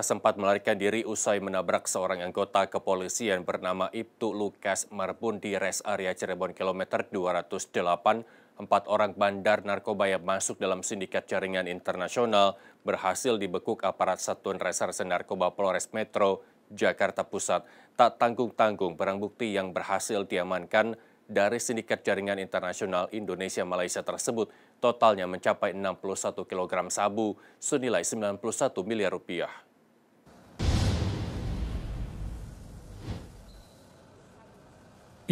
sempat melarikan diri usai menabrak seorang anggota kepolisian bernama Ibtu Lukas Marbun di res area Cirebon kilometer 208. Empat orang bandar narkoba yang masuk dalam sindikat jaringan internasional berhasil dibekuk aparat Satuan Reserse Narkoba Polres Metro, Jakarta Pusat. Tak tanggung-tanggung barang bukti yang berhasil diamankan dari sindikat jaringan internasional Indonesia-Malaysia tersebut totalnya mencapai 61 kg sabu senilai 91 miliar rupiah.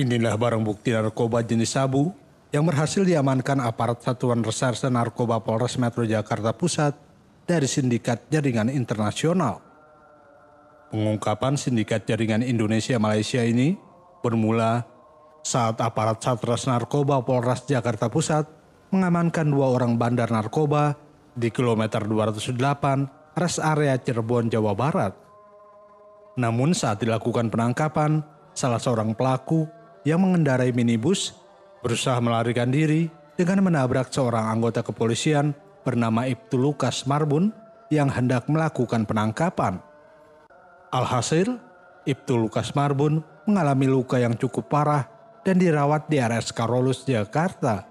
Inilah barang bukti narkoba jenis sabu yang berhasil diamankan aparat Satuan Reserse Narkoba Polres Metro Jakarta Pusat dari sindikat jaringan internasional. Pengungkapan sindikat jaringan Indonesia Malaysia ini bermula saat aparat Satres Narkoba Polres Jakarta Pusat mengamankan dua orang bandar narkoba di kilometer 208 res area Cirebon, Jawa Barat. Namun saat dilakukan penangkapan, salah seorang pelaku yang mengendarai minibus berusaha melarikan diri dengan menabrak seorang anggota kepolisian bernama Ibtu Lukas Marbun yang hendak melakukan penangkapan. Alhasil, Ibtu Lukas Marbun mengalami luka yang cukup parah dan dirawat di RS Karolus, Jakarta.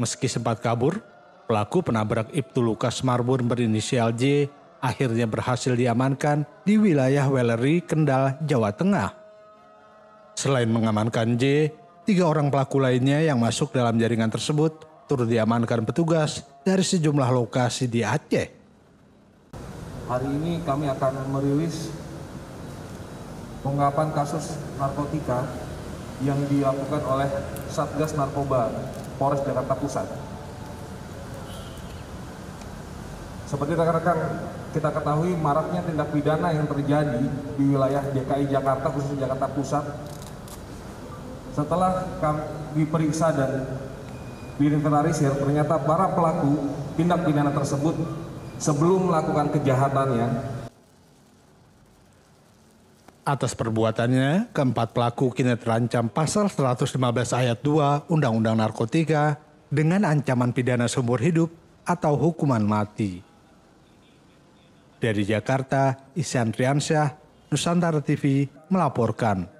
Meski sempat kabur, pelaku penabrak Ibtu Lukas Marbun berinisial J akhirnya berhasil diamankan di wilayah Weleri, Kendal, Jawa Tengah. Selain mengamankan J, tiga orang pelaku lainnya yang masuk dalam jaringan tersebut turut diamankan petugas dari sejumlah lokasi di Aceh. Hari ini kami akan merilis pengungkapan kasus narkotika yang dilakukan oleh Satgas Narkoba Polres Jakarta Pusat. Seperti rekan-rekan kita ketahui maraknya tindak pidana yang terjadi di wilayah DKI Jakarta khususnya Jakarta Pusat setelah kami periksa dan diinventarisir, ternyata para pelaku tindak pidana tersebut sebelum melakukan kejahatannya Atas perbuatannya, keempat pelaku kini terancam pasal 115 ayat 2 Undang-Undang Narkotika dengan ancaman pidana seumur hidup atau hukuman mati. Dari Jakarta, Isan Riansyah, Nusantara TV melaporkan.